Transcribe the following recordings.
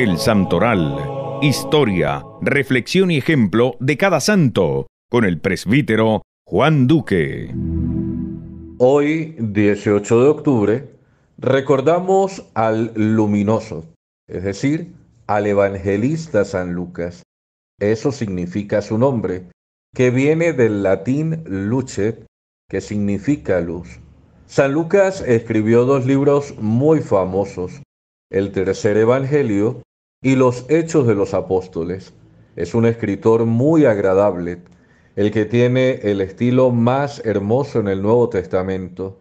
El Santoral. Historia, reflexión y ejemplo de cada santo, con el presbítero Juan Duque. Hoy, 18 de octubre, recordamos al luminoso, es decir, al evangelista San Lucas. Eso significa su nombre, que viene del latín lucet, que significa luz. San Lucas escribió dos libros muy famosos, el tercer Evangelio y los hechos de los apóstoles. Es un escritor muy agradable, el que tiene el estilo más hermoso en el Nuevo Testamento.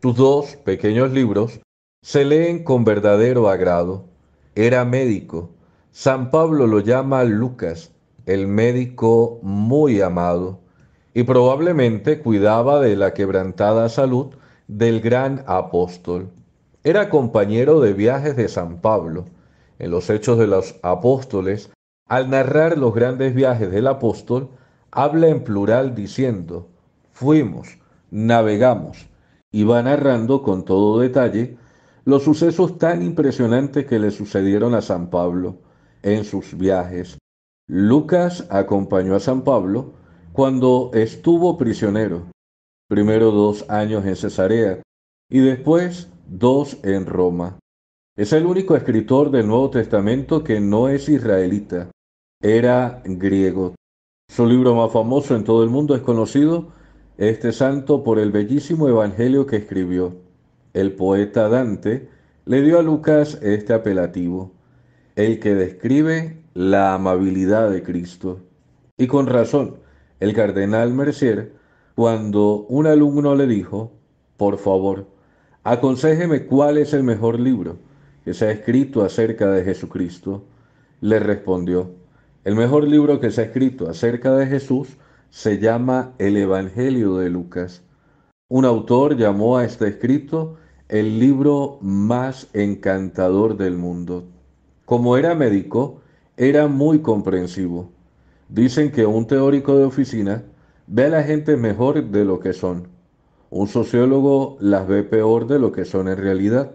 Tus dos pequeños libros se leen con verdadero agrado. Era médico. San Pablo lo llama Lucas, el médico muy amado, y probablemente cuidaba de la quebrantada salud del gran apóstol. Era compañero de viajes de San Pablo en los Hechos de los Apóstoles, al narrar los grandes viajes del apóstol, habla en plural diciendo, fuimos, navegamos, y va narrando con todo detalle los sucesos tan impresionantes que le sucedieron a San Pablo en sus viajes. Lucas acompañó a San Pablo cuando estuvo prisionero, primero dos años en Cesarea y después dos en Roma. Es el único escritor del Nuevo Testamento que no es israelita. Era griego. Su libro más famoso en todo el mundo es conocido, este santo, por el bellísimo evangelio que escribió. El poeta Dante le dio a Lucas este apelativo, el que describe la amabilidad de Cristo. Y con razón, el cardenal Mercier, cuando un alumno le dijo, por favor, aconsejeme cuál es el mejor libro, que se ha escrito acerca de Jesucristo, le respondió, el mejor libro que se ha escrito acerca de Jesús se llama el Evangelio de Lucas. Un autor llamó a este escrito el libro más encantador del mundo. Como era médico, era muy comprensivo. Dicen que un teórico de oficina ve a la gente mejor de lo que son. Un sociólogo las ve peor de lo que son en realidad.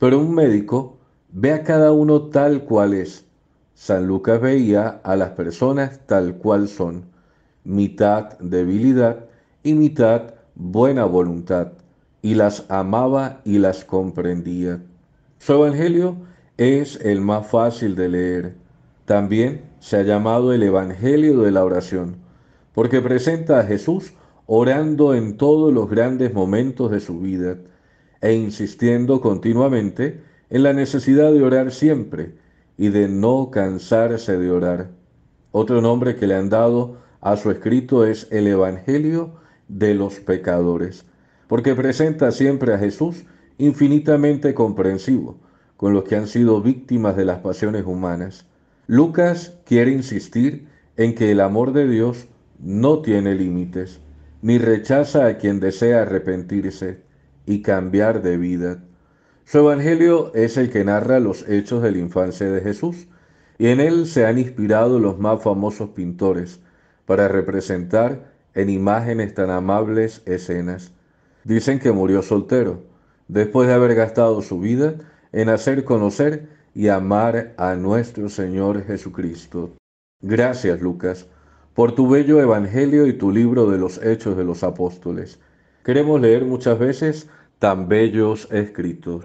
Pero un médico ve a cada uno tal cual es. San Lucas veía a las personas tal cual son, mitad debilidad y mitad buena voluntad, y las amaba y las comprendía. Su Evangelio es el más fácil de leer. También se ha llamado el Evangelio de la oración, porque presenta a Jesús orando en todos los grandes momentos de su vida e insistiendo continuamente en la necesidad de orar siempre y de no cansarse de orar. Otro nombre que le han dado a su escrito es el Evangelio de los Pecadores, porque presenta siempre a Jesús infinitamente comprensivo con los que han sido víctimas de las pasiones humanas. Lucas quiere insistir en que el amor de Dios no tiene límites, ni rechaza a quien desea arrepentirse y cambiar de vida. Su evangelio es el que narra los hechos de la infancia de Jesús y en él se han inspirado los más famosos pintores para representar en imágenes tan amables escenas. Dicen que murió soltero, después de haber gastado su vida en hacer conocer y amar a nuestro Señor Jesucristo. Gracias, Lucas, por tu bello Evangelio y tu libro de los Hechos de los Apóstoles. Queremos leer muchas veces tan bellos escritos.